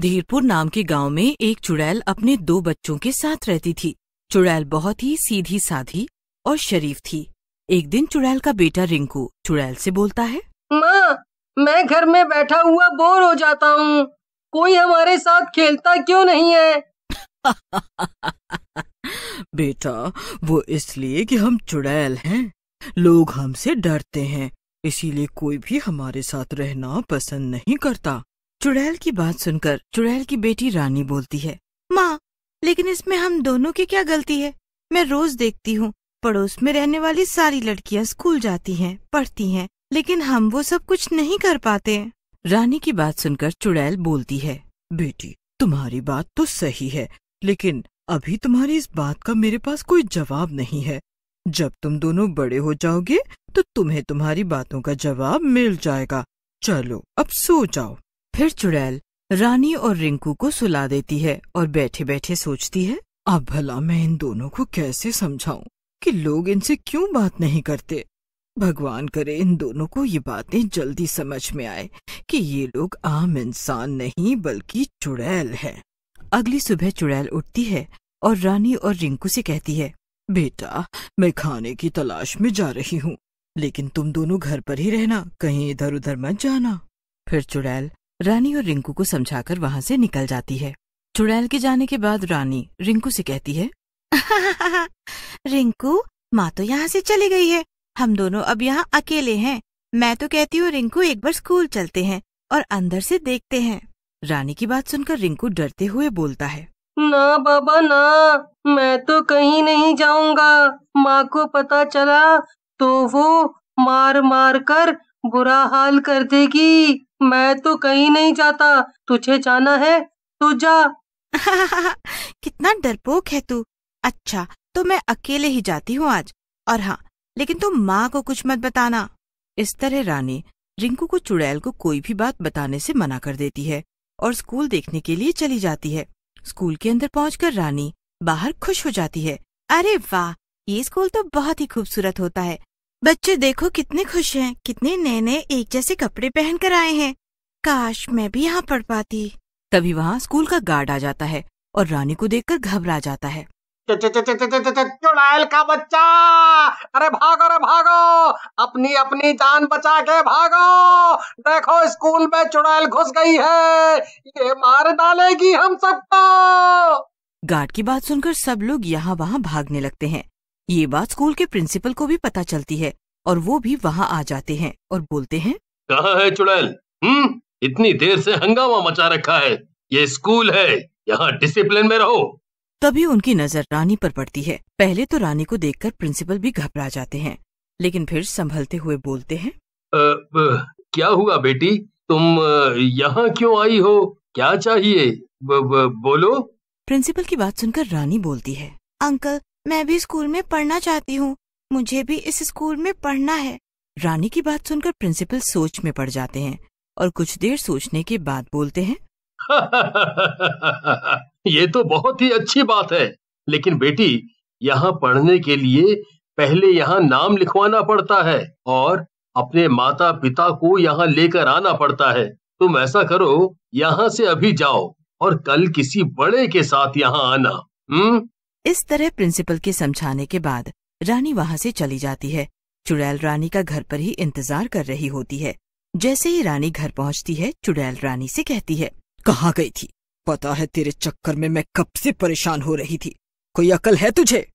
धीरपुर नाम के गांव में एक चुड़ैल अपने दो बच्चों के साथ रहती थी चुड़ैल बहुत ही सीधी साधी और शरीफ थी एक दिन चुड़ैल का बेटा रिंकू चुड़ैल से बोलता है माँ मैं घर में बैठा हुआ बोर हो जाता हूँ कोई हमारे साथ खेलता क्यों नहीं है बेटा वो इसलिए कि हम चुड़ैल हैं लोग हमसे डरते हैं इसीलिए कोई भी हमारे साथ रहना पसंद नहीं करता चुड़ैल की बात सुनकर चुड़ैल की बेटी रानी बोलती है माँ लेकिन इसमें हम दोनों की क्या गलती है मैं रोज देखती हूँ पड़ोस में रहने वाली सारी लड़कियाँ स्कूल जाती हैं, पढ़ती हैं, लेकिन हम वो सब कुछ नहीं कर पाते रानी की बात सुनकर चुड़ैल बोलती है बेटी तुम्हारी बात तो सही है लेकिन अभी तुम्हारी इस बात का मेरे पास कोई जवाब नहीं है जब तुम दोनों बड़े हो जाओगे तो तुम्हें तुम्हारी बातों का जवाब मिल जाएगा चलो अब सो जाओ फिर चुड़ैल रानी और रिंकू को सुला देती है और बैठे बैठे सोचती है अब भला मैं इन दोनों को कैसे समझाऊं कि लोग इनसे क्यों बात नहीं करते भगवान करे इन दोनों को ये बातें जल्दी समझ में आए कि ये लोग आम इंसान नहीं बल्कि चुड़ैल हैं। अगली सुबह चुड़ैल उठती है और रानी और रिंकू से कहती है बेटा मैं खाने की तलाश में जा रही हूँ लेकिन तुम दोनों घर पर ही रहना कहीं इधर उधर मत जाना फिर चुड़ैल रानी और रिंकू को समझाकर वहाँ से निकल जाती है चुड़ैल के जाने के बाद रानी रिंकू से कहती है रिंकू माँ तो यहाँ से चली गई है हम दोनों अब यहाँ अकेले हैं मैं तो कहती हूँ रिंकू एक बार स्कूल चलते हैं और अंदर से देखते हैं रानी की बात सुनकर रिंकू डरते हुए बोलता है ना बाबा ना मैं तो कहीं नहीं जाऊंगा माँ को पता चला तो वो मार मार कर बुरा हाल कर देगी मैं तो कहीं नहीं जाता तुझे जाना है तू जा कितना डरपोक है तू अच्छा तो मैं अकेले ही जाती हूँ आज और हाँ लेकिन तुम तो माँ को कुछ मत बताना इस तरह रानी रिंकू को चुड़ैल को कोई भी बात बताने से मना कर देती है और स्कूल देखने के लिए चली जाती है स्कूल के अंदर पहुंचकर रानी बाहर खुश हो जाती है अरे वाह ये स्कूल तो बहुत ही खूबसूरत होता है बच्चे देखो कितने खुश हैं कितने नए नए एक जैसे कपड़े पहन कर आए हैं काश मैं भी यहाँ पढ़ पाती तभी वहाँ स्कूल का गार्ड आ जाता है और रानी को देखकर घबरा जाता है चुड़ैल का बच्चा अरे भागो अरे भागो अपनी अपनी जान बचा के भागो देखो स्कूल में चुड़ैल घुस गई है ये मार डालेगी हम सबको गार्ड की बात सुनकर सब लोग यहाँ वहाँ भागने लगते हैं ये बात स्कूल के प्रिंसिपल को भी पता चलती है और वो भी वहाँ आ जाते हैं और बोलते हैं कहा है चुड़ैल हम्म इतनी देर से हंगामा मचा रखा है ये स्कूल है यहाँ डिसिप्लिन में रहो तभी उनकी नजर रानी पर पड़ती है पहले तो रानी को देखकर प्रिंसिपल भी घबरा जाते हैं लेकिन फिर संभलते हुए बोलते हैं आ, क्या हुआ बेटी तुम यहाँ क्यों आई हो क्या चाहिए ब, ब, बोलो प्रिंसिपल की बात सुनकर रानी बोलती है अंकल मैं भी स्कूल में पढ़ना चाहती हूँ मुझे भी इस स्कूल में पढ़ना है रानी की बात सुनकर प्रिंसिपल सोच में पड़ जाते हैं और कुछ देर सोचने के बाद बोलते हैं ये तो बहुत ही अच्छी बात है लेकिन बेटी यहाँ पढ़ने के लिए पहले यहाँ नाम लिखवाना पड़ता है और अपने माता पिता को यहाँ लेकर आना पड़ता है तुम ऐसा करो यहाँ से अभी जाओ और कल किसी बड़े के साथ यहाँ आना हम्म इस तरह प्रिंसिपल के समझाने के बाद रानी वहां से चली जाती है चुड़ैल रानी का घर पर ही इंतजार कर रही होती है जैसे ही रानी घर पहुंचती है चुड़ैल रानी से कहती है कहाँ गई थी पता है तेरे चक्कर में मैं कब से परेशान हो रही थी कोई अकल है तुझे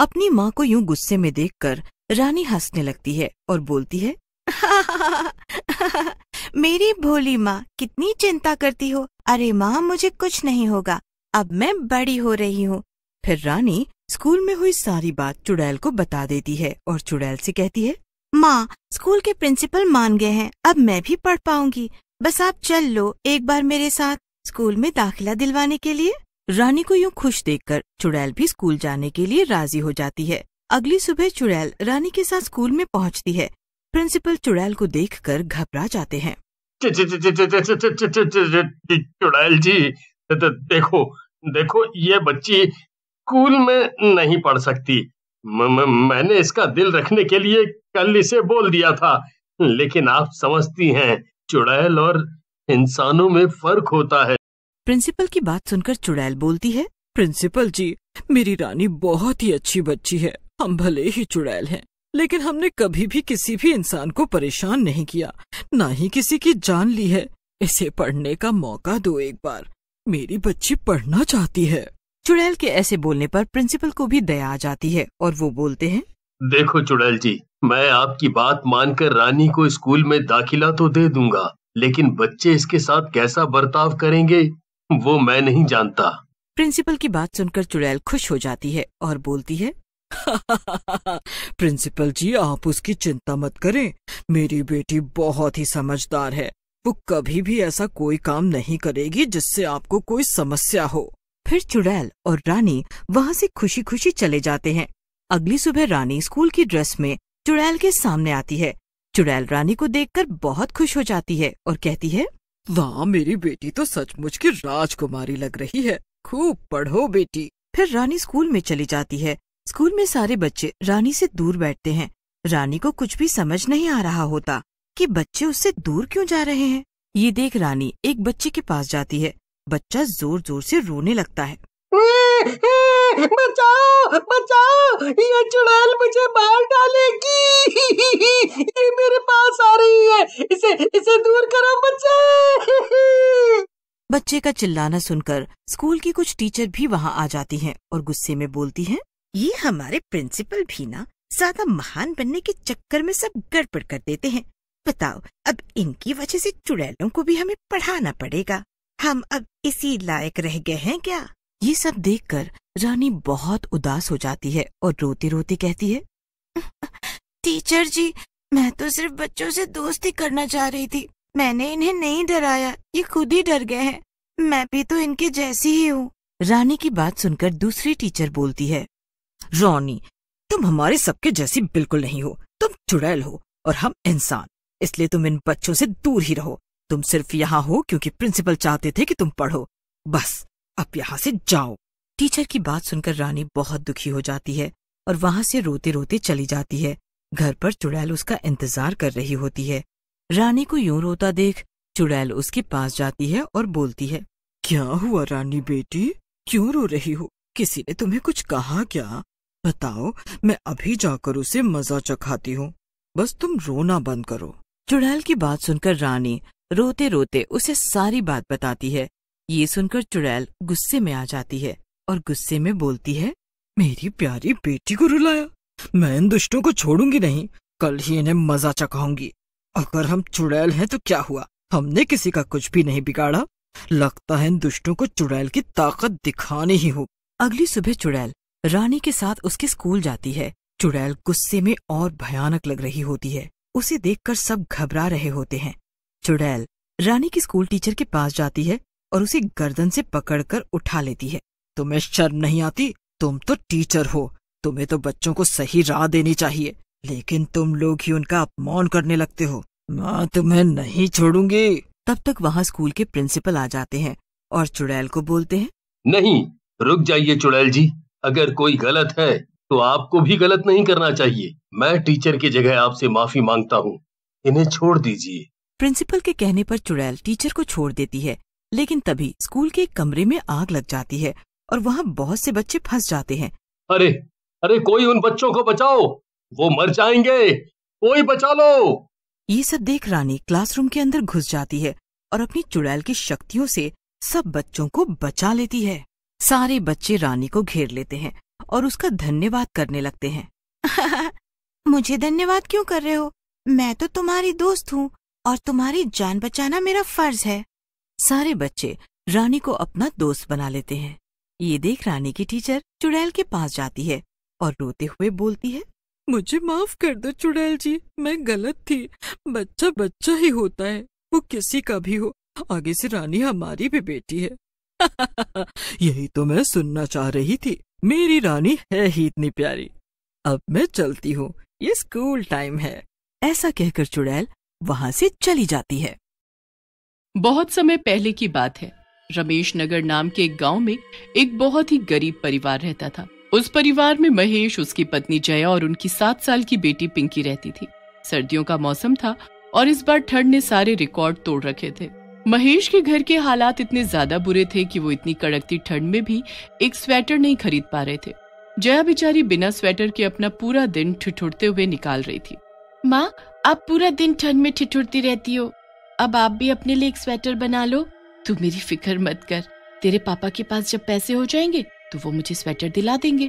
अपनी माँ को यूं गुस्से में देखकर रानी हंसने लगती है और बोलती है मेरी भोली माँ कितनी चिंता करती हो अरे माँ मुझे कुछ नहीं होगा अब मैं बड़ी हो रही हूँ फिर रानी स्कूल में हुई सारी बात चुड़ैल को बता देती है और चुड़ैल से कहती है माँ स्कूल के प्रिंसिपल मान गए हैं अब मैं भी पढ़ पाऊंगी बस आप चल लो एक बार मेरे साथ स्कूल में दाखिला दिलवाने के लिए रानी को यूँ खुश देखकर चुड़ैल भी स्कूल जाने के लिए राजी हो जाती है अगली सुबह चुड़ैल रानी के साथ स्कूल में पहुँचती है प्रिंसिपल चुड़ैल को देख घबरा जाते हैं चुड़ैल जी देखो देखो ये बच्ची स्कूल में नहीं पढ़ सकती म, म, मैंने इसका दिल रखने के लिए कल इसे बोल दिया था लेकिन आप समझती हैं चुड़ैल और इंसानों में फर्क होता है प्रिंसिपल की बात सुनकर चुड़ैल बोलती है प्रिंसिपल जी मेरी रानी बहुत ही अच्छी बच्ची है हम भले ही चुड़ैल हैं लेकिन हमने कभी भी किसी भी इंसान को परेशान नहीं किया न ही किसी की जान ली है इसे पढ़ने का मौका दो एक बार मेरी बच्ची पढ़ना चाहती है चुड़ैल के ऐसे बोलने पर प्रिंसिपल को भी दया आ जाती है और वो बोलते हैं देखो चुड़ैल जी मैं आपकी बात मानकर रानी को स्कूल में दाखिला तो दे दूंगा लेकिन बच्चे इसके साथ कैसा बर्ताव करेंगे वो मैं नहीं जानता प्रिंसिपल की बात सुनकर चुड़ैल खुश हो जाती है और बोलती है प्रिंसिपल जी आप उसकी चिंता मत करें मेरी बेटी बहुत ही समझदार है वो कभी भी ऐसा कोई काम नहीं करेगी जिससे आपको कोई समस्या हो फिर चुड़ैल और रानी वहां से खुशी खुशी चले जाते हैं अगली सुबह रानी स्कूल की ड्रेस में चुड़ैल के सामने आती है चुड़ैल रानी को देखकर बहुत खुश हो जाती है और कहती है वाह मेरी बेटी तो सचमुच की राजकुमारी लग रही है खूब पढ़ो बेटी फिर रानी स्कूल में चली जाती है स्कूल में सारे बच्चे रानी से दूर बैठते हैं रानी को कुछ भी समझ नहीं आ रहा होता कि बच्चे उससे दूर क्यों जा रहे हैं ये देख रानी एक बच्चे के पास जाती है बच्चा जोर जोर से रोने लगता है बचाओ बचाओ ये चुड़ैल मुझे मार डालेगी ये मेरे पास आ रही है इसे इसे दूर करो बच्चे बच्चे का चिल्लाना सुनकर स्कूल की कुछ टीचर भी वहाँ आ जाती हैं और गुस्से में बोलती हैं ये हमारे प्रिंसिपल भी ना ज्यादा महान बनने के चक्कर में सब गड़बड़ कर देते हैं बताओ अब इनकी वजह से चुड़ैलों को भी हमें पढ़ाना पड़ेगा हम अब इसी लायक रह गए हैं क्या ये सब देखकर रानी बहुत उदास हो जाती है और रोती रोती कहती है टीचर जी मैं तो सिर्फ बच्चों से दोस्ती करना चाह रही थी मैंने इन्हें नहीं डराया ये खुद ही डर गए हैं मैं भी तो इनके जैसी ही हूँ रानी की बात सुनकर दूसरी टीचर बोलती है रोनी तुम हमारे सबके जैसी बिल्कुल नहीं हो तुम चुड़ैल हो और हम इंसान इसलिए तुम इन बच्चों से दूर ही रहो तुम सिर्फ यहाँ हो क्योंकि प्रिंसिपल चाहते थे कि तुम पढ़ो बस अब यहाँ से जाओ टीचर की बात सुनकर रानी बहुत दुखी हो जाती है और वहां से रोते रोते चली जाती है घर पर चुड़ैल उसका इंतजार कर रही होती है रानी को यूं रोता देख चुड़ैल उसके पास जाती है और बोलती है क्या हुआ रानी बेटी क्यों रो रही हो किसी ने तुम्हें कुछ कहा क्या बताओ मैं अभी जाकर उसे मजा चखाती हूँ बस तुम रोना बंद करो चुड़ैल की बात सुनकर रानी रोते रोते उसे सारी बात बताती है ये सुनकर चुड़ैल गुस्से में आ जाती है और गुस्से में बोलती है मेरी प्यारी बेटी को रुलाया मैं इन दुष्टों को छोड़ूंगी नहीं कल ही इन्हें मजा चखाऊंगी अगर हम चुड़ैल हैं तो क्या हुआ हमने किसी का कुछ भी नहीं बिगाड़ा लगता है इन दुष्टों को चुड़ैल की ताकत दिखानी ही हो अगली सुबह चुड़ैल रानी के साथ उसके स्कूल जाती है चुड़ैल गुस्से में और भयानक लग रही होती है उसे देखकर सब घबरा रहे होते हैं चुड़ैल रानी की स्कूल टीचर के पास जाती है और उसे गर्दन से पकड़कर उठा लेती है तुम्हें शर्म नहीं आती तुम तो टीचर हो तुम्हें तो बच्चों को सही राह देनी चाहिए लेकिन तुम लोग ही उनका अपमान करने लगते हो मैं तुम्हें नहीं छोड़ूंगी तब तक वहाँ स्कूल के प्रिंसिपल आ जाते हैं और चुड़ैल को बोलते हैं नहीं रुक जाइए चुड़ैल जी अगर कोई गलत है तो आपको भी गलत नहीं करना चाहिए मैं टीचर की जगह आपसे माफी मांगता हूँ इन्हें छोड़ दीजिए प्रिंसिपल के कहने पर चुड़ैल टीचर को छोड़ देती है लेकिन तभी स्कूल के कमरे में आग लग जाती है और वहाँ बहुत से बच्चे फंस जाते हैं अरे अरे कोई उन बच्चों को बचाओ वो मर जाएंगे कोई बचा लो ये सब देख रानी क्लासरूम के अंदर घुस जाती है और अपनी चुड़ैल की शक्तियों से सब बच्चों को बचा लेती है सारे बच्चे रानी को घेर लेते हैं और उसका धन्यवाद करने लगते हैं मुझे धन्यवाद क्यों कर रहे हो मैं तो तुम्हारी दोस्त हूँ और तुम्हारी जान बचाना मेरा फर्ज है सारे बच्चे रानी को अपना दोस्त बना लेते हैं ये देख रानी की टीचर चुड़ैल के पास जाती है और रोते हुए बोलती है मुझे माफ कर दो चुड़ैल जी मैं गलत थी बच्चा बच्चा ही होता है वो किसी का भी हो आगे से रानी हमारी भी बेटी है यही तो मैं सुनना चाह रही थी मेरी रानी है ही इतनी प्यारी अब मैं चलती हूँ ये स्कूल टाइम है ऐसा कहकर चुड़ैल वहां से चली जाती है बहुत समय पहले की बात है रमेश नगर नाम के एक गांव में एक बहुत ही गरीब परिवार रहता था उस परिवार में महेश उसकी पत्नी जया और उनकी सात साल की बेटी पिंकी रहती थी सर्दियों का मौसम था और इस बार ठंड ने सारे रिकॉर्ड तोड़ रखे थे महेश के घर के हालात इतने ज्यादा बुरे थे कि वो इतनी कड़कती ठंड में भी एक स्वेटर नहीं खरीद पा रहे थे जया बेचारी बिना स्वेटर के अपना पूरा दिन ठिठुरते हुए निकाल रही थी माँ आप पूरा दिन ठंड में ठिठुरती रहती हो अब आप भी अपने लिए एक स्वेटर बना लो तू मेरी फिक्र मत कर तेरे पापा के पास जब पैसे हो जाएंगे तो वो मुझे स्वेटर दिला देंगे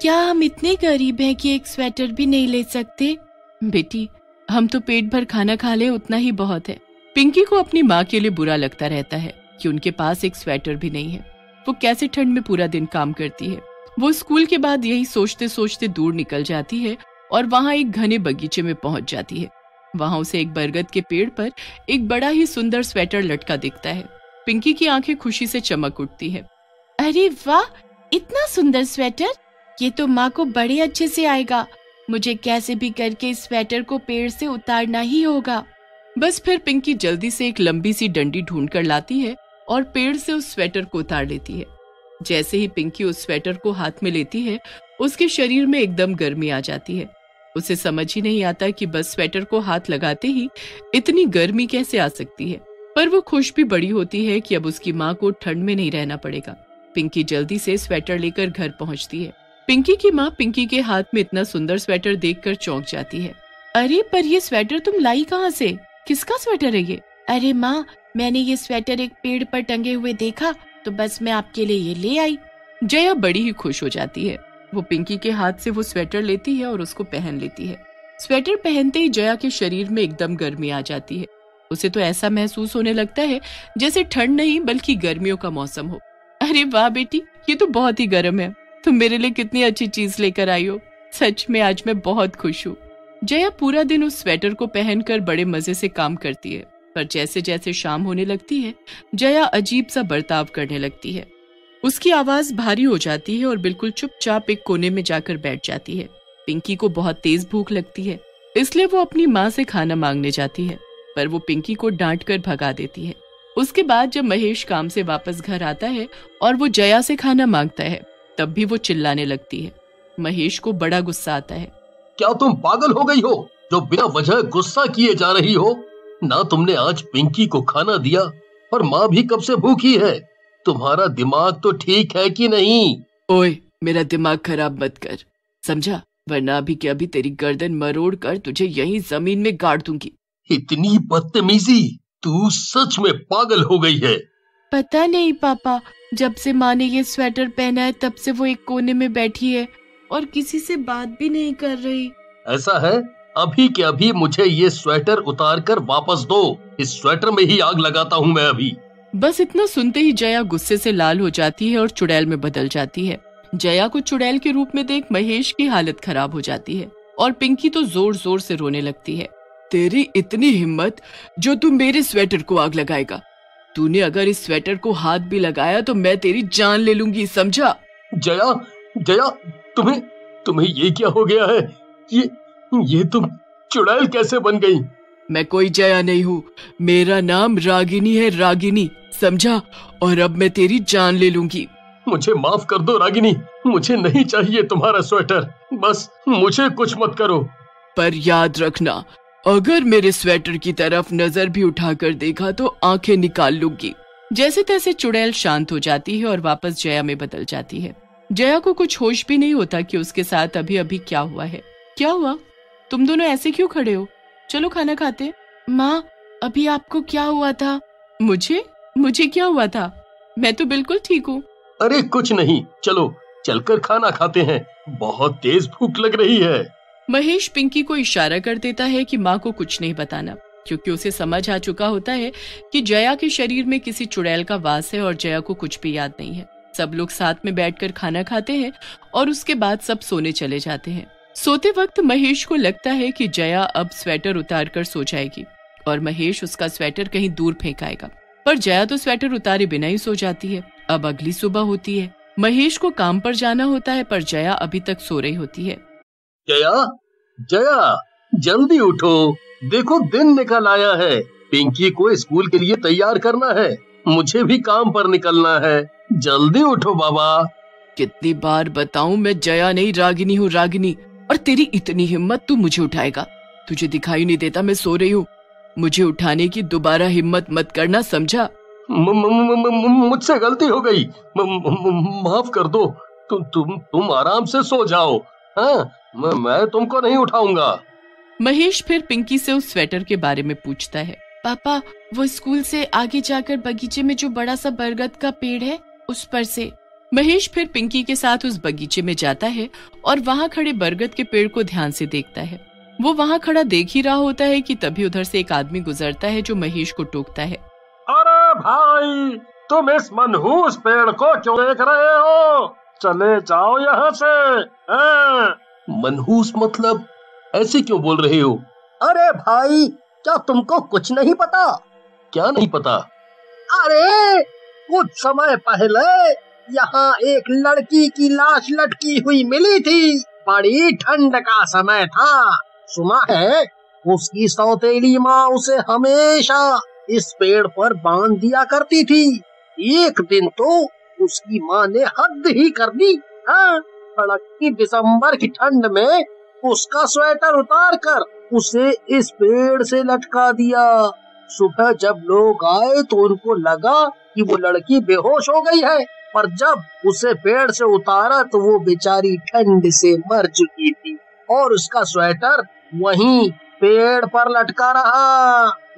क्या हम इतने गरीब हैं कि एक स्वेटर भी नहीं ले सकते बेटी हम तो पेट भर खाना खा ले उतना ही बहुत है पिंकी को अपनी माँ के लिए बुरा लगता रहता है कि उनके पास एक स्वेटर भी नहीं है वो कैसे ठंड में पूरा दिन काम करती है वो स्कूल के बाद यही सोचते सोचते दूर निकल जाती है और वहां एक घने बगीचे में पहुंच जाती है वहां उसे एक बरगद के पेड़ पर एक बड़ा ही सुंदर स्वेटर लटका दिखता है पिंकी की आंखें खुशी से चमक उठती है अरे वाह इतना सुंदर स्वेटर ये तो माँ को बड़े अच्छे से आएगा मुझे कैसे भी करके इस स्वेटर को पेड़ से उतारना ही होगा बस फिर पिंकी जल्दी से एक लंबी सी डंडी ढूंढ कर लाती है और पेड़ से उस स्वेटर को उतार लेती है जैसे ही पिंकी उस स्वेटर को हाथ में लेती है उसके शरीर में एकदम गर्मी आ जाती है उसे समझ ही नहीं आता कि बस स्वेटर को हाथ लगाते ही इतनी गर्मी कैसे आ सकती है पर वो खुश भी बड़ी होती है कि अब उसकी माँ को ठंड में नहीं रहना पड़ेगा पिंकी जल्दी से स्वेटर लेकर घर पहुँचती है पिंकी की माँ पिंकी के हाथ में इतना सुंदर स्वेटर कर चौंक जाती है अरे पर ये स्वेटर तुम लाई कहाँ से किसका स्वेटर है ये अरे माँ मैंने ये स्वेटर एक पेड़ पर टंगे हुए देखा तो बस मैं आपके लिए ये ले आई जया बड़ी ही खुश हो जाती है वो पिंकी के हाथ से वो स्वेटर लेती है और उसको पहन लेती है स्वेटर पहनते ही जया के शरीर में एकदम गर्मी आ जाती है उसे तो ऐसा महसूस होने लगता है जैसे ठंड नहीं बल्कि गर्मियों का मौसम हो अरे वाह बेटी ये तो बहुत ही गर्म है तुम मेरे लिए कितनी अच्छी चीज लेकर आई हो सच में आज मैं बहुत खुश हूँ जया पूरा दिन उस स्वेटर को पहनकर बड़े मजे से काम करती है पर जैसे जैसे शाम होने लगती है जया अजीब सा बर्ताव करने लगती है उसकी आवाज भारी हो जाती है और बिल्कुल चुपचाप एक कोने में जाकर बैठ जाती है पिंकी को बहुत तेज भूख लगती है इसलिए वो अपनी माँ से खाना मांगने जाती है पर वो पिंकी को डांट कर भगा देती है उसके बाद जब महेश काम से वापस घर आता है और वो जया से खाना मांगता है तब भी वो चिल्लाने लगती है महेश को बड़ा गुस्सा आता है क्या तुम पागल हो गई हो जो बिना वजह गुस्सा किए जा रही हो ना तुमने आज पिंकी को खाना दिया और माँ भी कब से भूखी है तुम्हारा दिमाग तो ठीक है कि नहीं ओए मेरा दिमाग खराब मत कर समझा वरना अभी के अभी तेरी गर्दन मरोड़ कर तुझे यहीं जमीन में गाड़ दूंगी इतनी बदतमीजी तू सच में पागल हो गई है पता नहीं पापा जब से माँ ने ये स्वेटर पहना है तब से वो एक कोने में बैठी है और किसी से बात भी नहीं कर रही ऐसा है अभी के अभी मुझे ये स्वेटर उतार कर वापस दो इस स्वेटर में ही आग लगाता हूँ मैं अभी बस इतना सुनते ही जया गुस्से से लाल हो जाती है और चुड़ैल में बदल जाती है जया को चुड़ैल के रूप में देख महेश की हालत खराब हो जाती है और पिंकी तो जोर जोर से रोने लगती है तेरी इतनी हिम्मत जो तू मेरे स्वेटर को आग लगाएगा तूने अगर इस स्वेटर को हाथ भी लगाया तो मैं तेरी जान ले लूंगी समझा जया जया तुम्हें तुम्हें ये क्या हो गया है ये ये तुम चुड़ैल कैसे बन गई मैं कोई जया नहीं हूँ मेरा नाम रागिनी है रागिनी समझा और अब मैं तेरी जान ले लूंगी मुझे माफ कर दो रागिनी मुझे नहीं चाहिए तुम्हारा स्वेटर बस मुझे कुछ मत करो पर याद रखना अगर मेरे स्वेटर की तरफ नजर भी उठाकर देखा तो आंखें निकाल लूंगी जैसे तैसे चुड़ैल शांत हो जाती है और वापस जया में बदल जाती है जया को कुछ होश भी नहीं होता कि उसके साथ अभी अभी क्या हुआ है क्या हुआ तुम दोनों ऐसे क्यों खड़े हो चलो खाना खाते माँ अभी आपको क्या हुआ था मुझे मुझे क्या हुआ था मैं तो बिल्कुल ठीक हूँ अरे कुछ नहीं चलो चलकर खाना खाते हैं बहुत तेज भूख लग रही है महेश पिंकी को इशारा कर देता है कि माँ को कुछ नहीं बताना क्योंकि उसे समझ आ चुका होता है कि जया के शरीर में किसी चुड़ैल का वास है और जया को कुछ भी याद नहीं है सब लोग साथ में बैठकर खाना खाते हैं और उसके बाद सब सोने चले जाते हैं सोते वक्त महेश को लगता है कि जया अब स्वेटर उतार कर सो जाएगी और महेश उसका स्वेटर कहीं दूर फेंकाएगा पर जया तो स्वेटर उतारे बिना ही सो जाती है अब अगली सुबह होती है महेश को काम पर जाना होता है पर जया अभी तक सो रही होती है जया जया जल्दी उठो देखो दिन निकल आया है पिंकी को स्कूल के लिए तैयार करना है मुझे भी काम पर निकलना है जल्दी उठो बाबा कितनी बार बताऊं मैं जया नहीं रागिनी हूँ रागिनी और तेरी इतनी हिम्मत तू मुझे उठाएगा तुझे दिखाई नहीं देता मैं सो रही हूँ मुझे उठाने की दोबारा हिम्मत मत करना समझा मुझसे गलती हो गई माफ कर दो तु, तुम तुम आराम से सो जाओ हाँ, मैं, मैं तुमको नहीं उठाऊंगा महेश फिर पिंकी से उस स्वेटर के बारे में पूछता है पापा वो स्कूल से आगे जाकर बगीचे में जो बड़ा सा बरगद का पेड़ है उस पर से महेश फिर पिंकी के साथ उस बगीचे में जाता है और वहाँ खड़े बरगद के पेड़ को ध्यान से देखता है वो वहाँ खड़ा देख ही रहा होता है कि तभी उधर से एक आदमी गुजरता है जो महेश को टोकता है अरे भाई तुम इस मनहूस पेड़ को क्यों देख रहे हो चले जाओ यहाँ से मनहूस मतलब ऐसे क्यों बोल रहे हो अरे भाई क्या तुमको कुछ नहीं पता क्या नहीं पता अरे कुछ समय पहले यहाँ एक लड़की की लाश लटकी हुई मिली थी बड़ी ठंड का समय था सुना है उसकी सौतेली माँ उसे हमेशा इस पेड़ पर बांध दिया करती थी एक दिन तो उसकी माँ ने हद ही कर दी हाँ कड़कती दिसंबर की ठंड में उसका स्वेटर उतार कर उसे इस पेड़ से लटका दिया सुबह जब लोग आए तो उनको लगा कि वो लड़की बेहोश हो गई है पर जब उसे पेड़ से उतारा तो वो बेचारी ठंड से मर चुकी थी और उसका स्वेटर वहीं पेड़ पर लटका रहा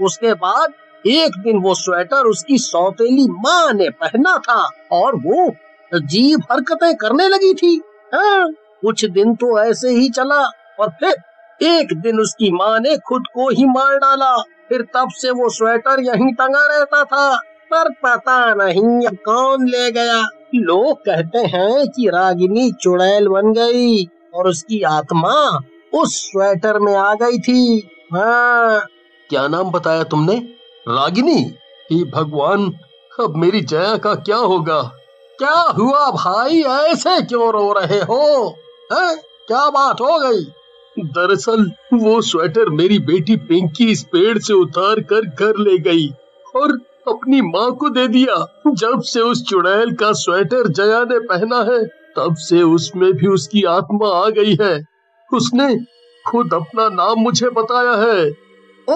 उसके बाद एक दिन वो स्वेटर उसकी सौतेली माँ ने पहना था और वो अजीब हरकतें करने लगी थी हाँ, कुछ दिन तो ऐसे ही चला और फिर एक दिन उसकी माँ ने खुद को ही मार डाला फिर तब से वो स्वेटर यहीं टंगा रहता था पर पता नहीं कौन ले गया लोग कहते हैं कि रागिनी चुड़ैल बन गई और उसकी आत्मा उस स्वेटर में आ गई थी हाँ क्या नाम बताया तुमने रागिनी हे भगवान अब मेरी जया का क्या होगा क्या हुआ भाई ऐसे क्यों रो रहे हो है? क्या बात हो गई दरअसल वो स्वेटर मेरी बेटी पिंकी इस पेड़ से उतार कर घर ले गई और अपनी माँ को दे दिया जब से उस चुड़ैल का स्वेटर जया ने पहना है तब से उसमें भी उसकी आत्मा आ गई है उसने खुद अपना नाम मुझे बताया है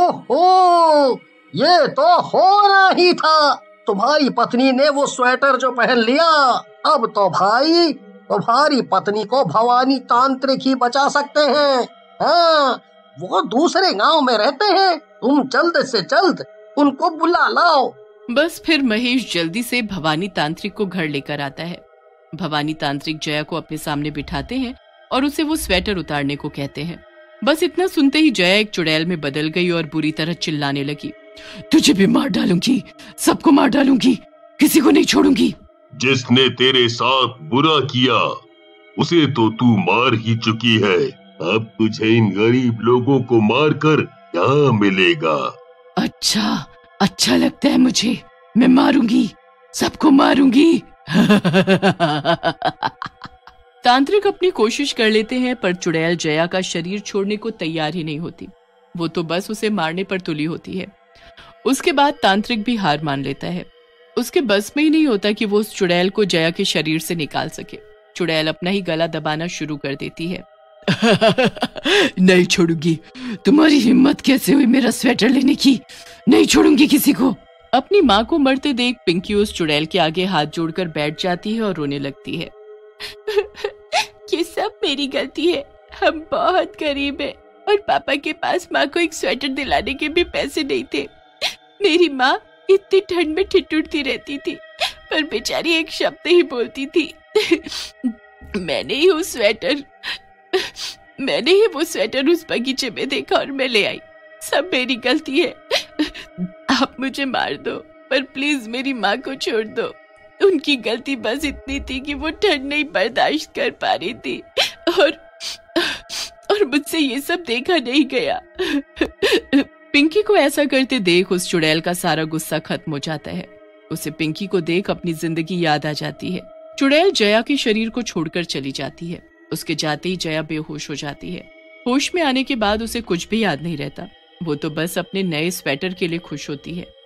ओहो ये तो हो रहा ही था तुम्हारी पत्नी ने वो स्वेटर जो पहन लिया अब तो भाई तुम्हारी पत्नी को भवानी तांत्रिक ही बचा सकते हैं हाँ, वो दूसरे गांव में रहते हैं तुम जल्द से जल्द उनको बुला लाओ बस फिर महेश जल्दी से भवानी तांत्रिक को घर लेकर आता है भवानी तांत्रिक जया को अपने सामने बिठाते हैं और उसे वो स्वेटर उतारने को कहते हैं बस इतना सुनते ही जया एक चुड़ैल में बदल गई और बुरी तरह चिल्लाने लगी तुझे भी मार डालूंगी सबको मार डालूंगी किसी को नहीं छोड़ूंगी जिसने तेरे साथ बुरा किया उसे तो तू मार ही चुकी है अब तुझे इन गरीब लोगों को मार कर क्या मिलेगा अच्छा अच्छा लगता है मुझे मैं मारूंगी सबको मारूंगी तांत्रिक अपनी कोशिश कर लेते हैं पर चुड़ैल जया का शरीर छोड़ने को तैयार ही नहीं होती वो तो बस उसे मारने पर तुली होती है उसके बाद तांत्रिक भी हार मान लेता है उसके बस में ही नहीं होता कि वो उस चुड़ैल को जया के शरीर से निकाल सके चुड़ैल अपना ही गला दबाना शुरू कर देती है नहीं छोड़ूंगी तुम्हारी हिम्मत कैसे हुई मेरा स्वेटर लेने की नहीं छोड़ूंगी किसी को अपनी माँ को मरते देख पिंकी उस चुड़ैल के आगे हाथ जोड़कर बैठ जाती है और रोने लगती है ये सब मेरी गलती है हम बहुत गरीब हैं और पापा के पास माँ को एक स्वेटर दिलाने के भी पैसे नहीं थे मेरी माँ इतनी ठंड में ठिठुरती रहती थी पर बेचारी एक शब्द ही बोलती थी मैंने ही उस स्वेटर मैंने ही वो स्वेटर उस बगीचे में देखा और मैं ले आई सब मेरी गलती है आप मुझे मार दो पर प्लीज मेरी माँ को छोड़ दो उनकी गलती बस इतनी थी कि वो ठंड नहीं बर्दाश्त कर पा रही थी और और मुझसे ये सब देखा नहीं गया पिंकी को ऐसा करते देख उस चुड़ैल का सारा गुस्सा खत्म हो जाता है उसे पिंकी को देख अपनी जिंदगी याद आ जाती है चुड़ैल जया के शरीर को छोड़कर चली जाती है उसके जाते ही जया बेहोश हो जाती है होश में आने के बाद उसे कुछ भी याद नहीं रहता वो तो बस अपने नए स्वेटर के लिए खुश होती है